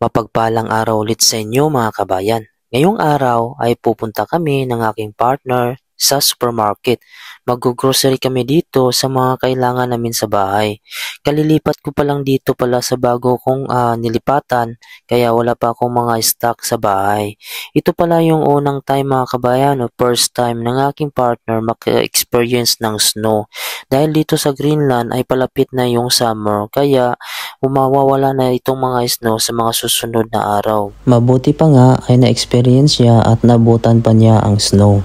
Mapagpalang araw ulit sa inyo mga kabayan. Ngayong araw ay pupunta kami ng aking partner sa supermarket. maggo grocery kami dito sa mga kailangan namin sa bahay. Kalilipat ko pa lang dito pala sa bago kong uh, nilipatan kaya wala pa akong mga stock sa bahay. Ito pala yung unang time mga kabayano, first time ng aking partner maka-experience ng snow. Dahil dito sa Greenland ay palapit na yung summer kaya umawawala na itong mga snow sa mga susunod na araw. Mabuti pa nga ay na-experience niya at nabutan pa niya ang snow.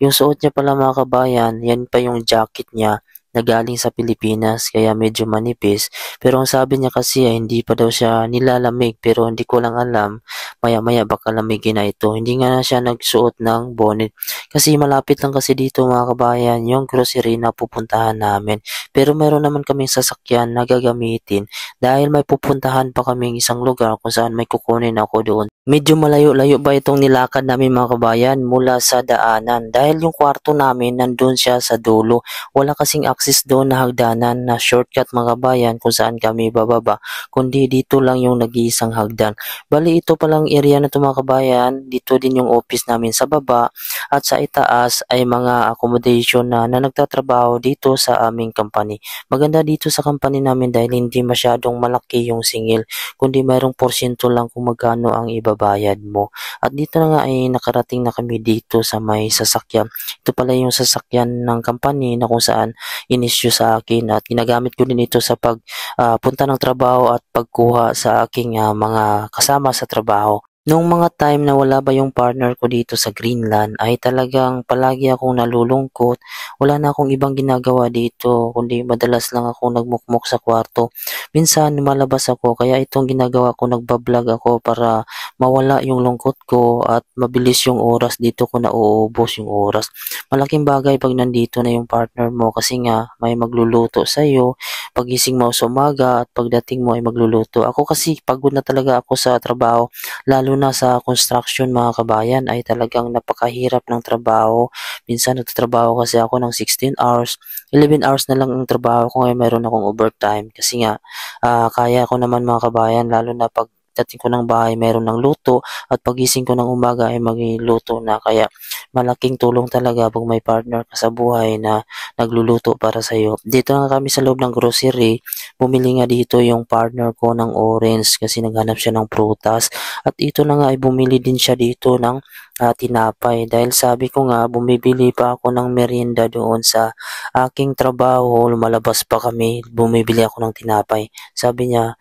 Yung suot niya pala mga kabayan, yan pa yung jacket niya na galing sa Pilipinas kaya medyo manipis. Pero ang sabi niya kasi ay eh, hindi pa daw siya nilalamig pero hindi ko lang alam. Maya maya baka lamigin na ito. Hindi nga na siya nagsuot ng bonnet kasi malapit lang kasi dito mga kabayan yung grocery na pupuntahan namin. Pero meron naman kaming sasakyan na gagamitin dahil may pupuntahan pa kaming isang lugar kung saan may kukunin ako doon. Medyo malayo-layo ba itong nilakad namin mga kabayan mula sa daanan dahil yung kwarto namin nandun siya sa dulo. Wala kasing access doon na hagdanan na shortcut mga kabayan kung saan kami bababa kundi dito lang yung nag-iisang hagdan. Bali ito palang area na ito mga kabayan, dito din yung office namin sa baba at sa itaas ay mga accommodation na, na nagtatrabaho dito sa aming company. Maganda dito sa company namin dahil hindi masyadong porsyentong malaki yung singil, kundi mayroong porsyento lang kung magkano ang ibabayad mo. At dito na nga ay nakarating na kami dito sa may sasakyan. Ito pala yung sasakyan ng company na kung saan inisyo sa akin at ginagamit ko din ito sa pagpunta ah, uh, ng trabaho at pagkuha sa aking uh, mga kasama sa trabaho. Noong mga time na wala ba yung partner ko dito sa Greenland ay talagang palagi akong nalulungkot. Wala na akong ibang ginagawa dito kundi madalas lang ako nagmukmok sa kwarto. Minsan lumalabas ako kaya itong ginagawa ko nagbablog ako para mawala yung lungkot ko at mabilis yung oras dito ko nauubos yung oras. Malaking bagay pag nandito na yung partner mo kasi nga may magluluto sa'yo. Pagising mo sa umaga at pagdating mo ay magluluto. Ako kasi pagod na talaga ako sa trabaho lalo una sa construction mga kabayan ay talagang napakahirap ng trabaho. Minsan nagtatrabaho kasi ako ng 16 hours, 11 hours na lang ang trabaho ko ngayon meron akong overtime kasi nga uh, kaya ko naman mga kabayan lalo na pag pagdating ko ng bahay meron ng luto at pagising ko ng umaga ay maging luto na kaya malaking tulong talaga pag may partner ka sa buhay na nagluluto para sa iyo. Dito nga kami sa loob ng grocery, bumili nga dito yung partner ko ng orange kasi naghanap siya ng prutas at ito na nga ay bumili din siya dito ng uh, tinapay dahil sabi ko nga bumibili pa ako ng merienda doon sa aking trabaho lumalabas pa kami bumibili ako ng tinapay sabi niya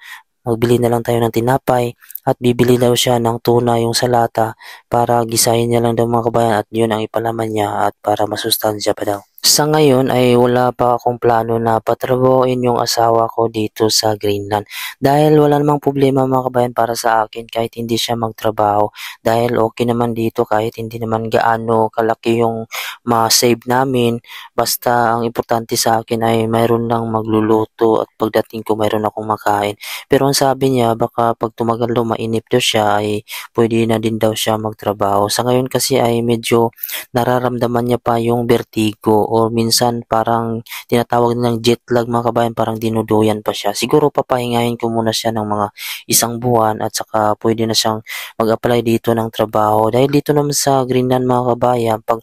magbili na lang tayo ng tinapay at bibili daw siya ng tuna yung salata para gisahin niya lang daw mga kabayan at yun ang ipalaman niya at para masustansya pa daw. Sa ngayon ay wala pa akong plano na patrabahoin yung asawa ko dito sa Greenland. Dahil wala namang problema mga kabayan para sa akin kahit hindi siya magtrabaho. Dahil okay naman dito kahit hindi naman gaano kalaki yung ma-save namin. Basta ang importante sa akin ay mayroon lang magluluto at pagdating ko mayroon akong makain. Pero ang sabi niya baka pag tumagal daw mainip daw siya ay pwede na din daw siya magtrabaho. Sa ngayon kasi ay medyo nararamdaman niya pa yung vertigo or minsan parang tinatawag nilang jet lag mga kabayan parang dinuduyan pa siya. Siguro papahingayin ko muna siya ng mga isang buwan at saka pwede na siyang mag-apply dito ng trabaho. Dahil dito naman sa Greenland mga kabayan pag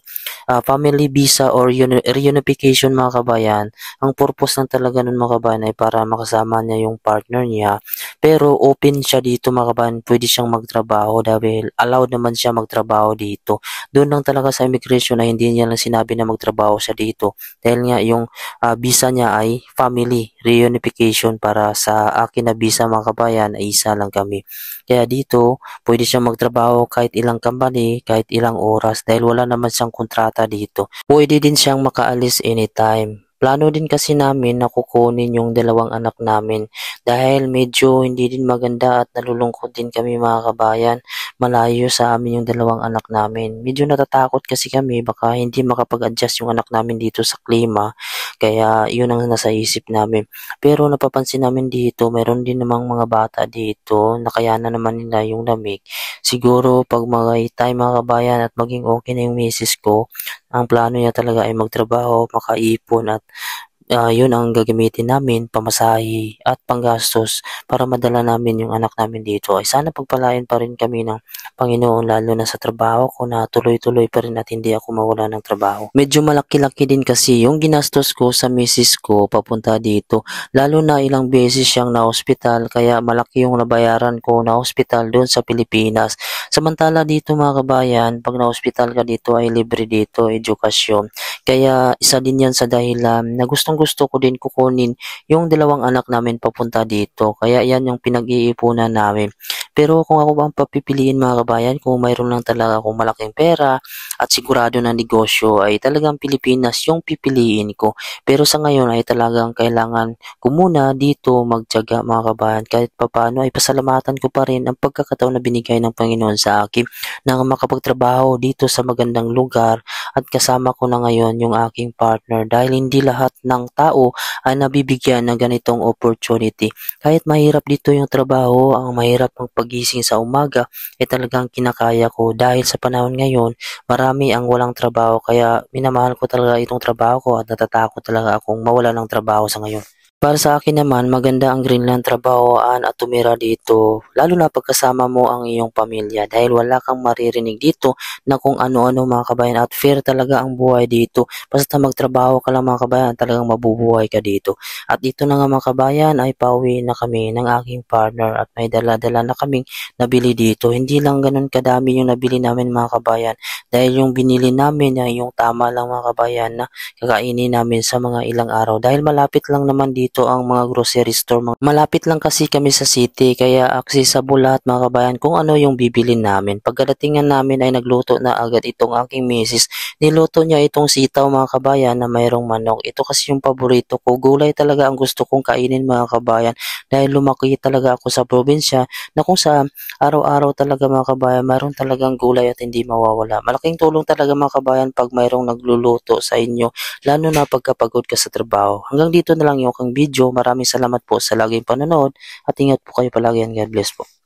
uh, family visa or reunification mga kabayan, ang purpose lang talaga nun mga kabayan ay para makasama niya yung partner niya. Pero open siya dito mga kabayan, pwede siyang magtrabaho dahil allowed naman siya magtrabaho dito. Doon lang talaga sa immigration na hindi niya lang sinabi na magtrabaho siya dito. Dahil nga yung uh, visa niya ay family reunification para sa akin na visa mga kabayan ay isa lang kami. Kaya dito, pwede siyang magtrabaho kahit ilang company, kahit ilang oras dahil wala naman siyang kontrata bata dito. Pwede din siyang makaalis anytime. Plano din kasi namin na kukunin yung dalawang anak namin dahil medyo hindi din maganda at nalulungkot din kami mga kabayan malayo sa amin yung dalawang anak namin. Medyo natatakot kasi kami baka hindi makapag-adjust yung anak namin dito sa klima. Kaya yun ang nasa isip namin. Pero napapansin namin dito, meron din namang mga bata dito na kaya na naman nila yung lamig. Siguro pag magaitay mga kabayan at maging okay na yung misis ko, ang plano niya talaga ay magtrabaho, makaipon at uh, yun ang gagamitin namin, pamasahe at panggastos para madala namin yung anak namin dito. Ay sana pagpalain pa rin kami ng Panginoon lalo na sa trabaho ko na tuloy-tuloy pa rin at hindi ako mawala ng trabaho. Medyo malaki-laki din kasi yung ginastos ko sa misis ko papunta dito. Lalo na ilang beses siyang na hospital kaya malaki yung nabayaran ko na hospital doon sa Pilipinas. Samantala dito mga kabayan, pag na-hospital ka dito ay libre dito edukasyon. Kaya isa din yan sa dahilan na gustong gusto ko din kukunin yung dalawang anak namin papunta dito. Kaya yan yung pinag-iipunan namin. Pero kung ako ang papipiliin mga kabayan, kung mayroon lang talaga akong malaking pera at sigurado na negosyo ay talagang Pilipinas yung pipiliin ko. Pero sa ngayon ay talagang kailangan ko muna dito magtyaga mga kabayan. Kahit papano ay pasalamatan ko pa rin ang pagkakataon na binigay ng Panginoon sa akin na makapagtrabaho dito sa magandang lugar at kasama ko na ngayon yung aking partner dahil hindi lahat ng tao ay nabibigyan ng ganitong opportunity. Kahit mahirap dito yung trabaho, ang mahirap ang pag pagising sa umaga ay eh talagang kinakaya ko dahil sa panahon ngayon marami ang walang trabaho kaya minamahal ko talaga itong trabaho ko at natatakot talaga akong mawala ng trabaho sa ngayon. Para sa akin naman, maganda ang Greenland trabahoan at tumira dito, lalo na pagkasama mo ang iyong pamilya dahil wala kang maririnig dito na kung ano-ano mga kabayan at fair talaga ang buhay dito. Basta magtrabaho ka lang mga kabayan, talagang mabubuhay ka dito. At dito na nga mga kabayan ay pauwi na kami ng aking partner at may dala-dala na kaming nabili dito. Hindi lang ganun kadami yung nabili namin mga kabayan dahil yung binili namin ay yung tama lang mga kabayan na kakainin namin sa mga ilang araw dahil malapit lang naman dito dito ang mga grocery store. Malapit lang kasi kami sa city kaya accessible lahat mga kabayan kung ano yung bibilin namin. Pagkadatingan namin ay nagluto na agad itong aking misis. Niluto niya itong sitaw mga kabayan na mayroong manok. Ito kasi yung paborito ko. Gulay talaga ang gusto kong kainin mga kabayan dahil lumaki talaga ako sa probinsya na kung sa araw-araw talaga mga kabayan mayroon talagang gulay at hindi mawawala. Malaking tulong talaga mga kabayan pag mayroong nagluluto sa inyo lalo na pagkapagod ka sa trabaho. Hanggang dito na lang yung kang video. Maraming salamat po sa laging panonood at ingat po kayo palagi and God bless po.